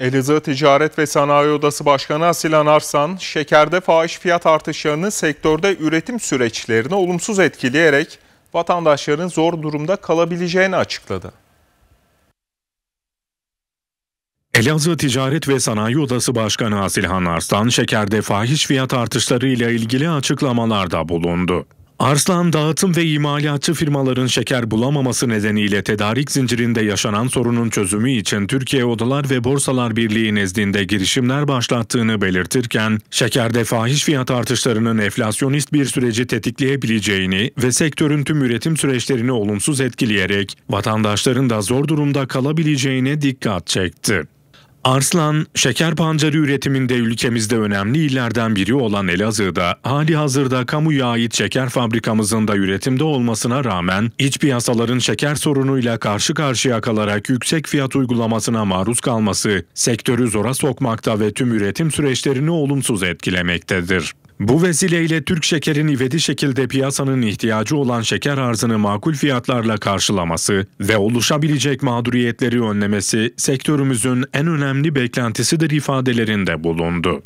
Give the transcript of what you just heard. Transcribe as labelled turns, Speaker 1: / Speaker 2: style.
Speaker 1: Elazığ Ticaret ve Sanayi Odası Başkanı Asilan Arsan, şekerde fahiş fiyat artışlarını sektörde üretim süreçlerini olumsuz etkileyerek vatandaşların zor durumda kalabileceğini açıkladı.
Speaker 2: Elazığ Ticaret ve Sanayi Odası Başkanı Asilhan Arslan, şekerde fahiş fiyat artışları ile ilgili açıklamalarda bulundu. Arslan dağıtım ve imalatçı firmaların şeker bulamaması nedeniyle tedarik zincirinde yaşanan sorunun çözümü için Türkiye Odalar ve Borsalar Birliği nezdinde girişimler başlattığını belirtirken, şekerde fahiş fiyat artışlarının enflasyonist bir süreci tetikleyebileceğini ve sektörün tüm üretim süreçlerini olumsuz etkileyerek vatandaşların da zor durumda kalabileceğine dikkat çekti. Arslan, şeker pancarı üretiminde ülkemizde önemli illerden biri olan Elazığ'da hali hazırda kamuya ait şeker fabrikamızın da üretimde olmasına rağmen iç piyasaların şeker sorunuyla karşı karşıya kalarak yüksek fiyat uygulamasına maruz kalması sektörü zora sokmakta ve tüm üretim süreçlerini olumsuz etkilemektedir. Bu vesileyle Türk şekerin ivedi şekilde piyasanın ihtiyacı olan şeker arzını makul fiyatlarla karşılaması ve oluşabilecek mağduriyetleri önlemesi sektörümüzün en önemli önemli beklentisidir ifadelerinde bulundu.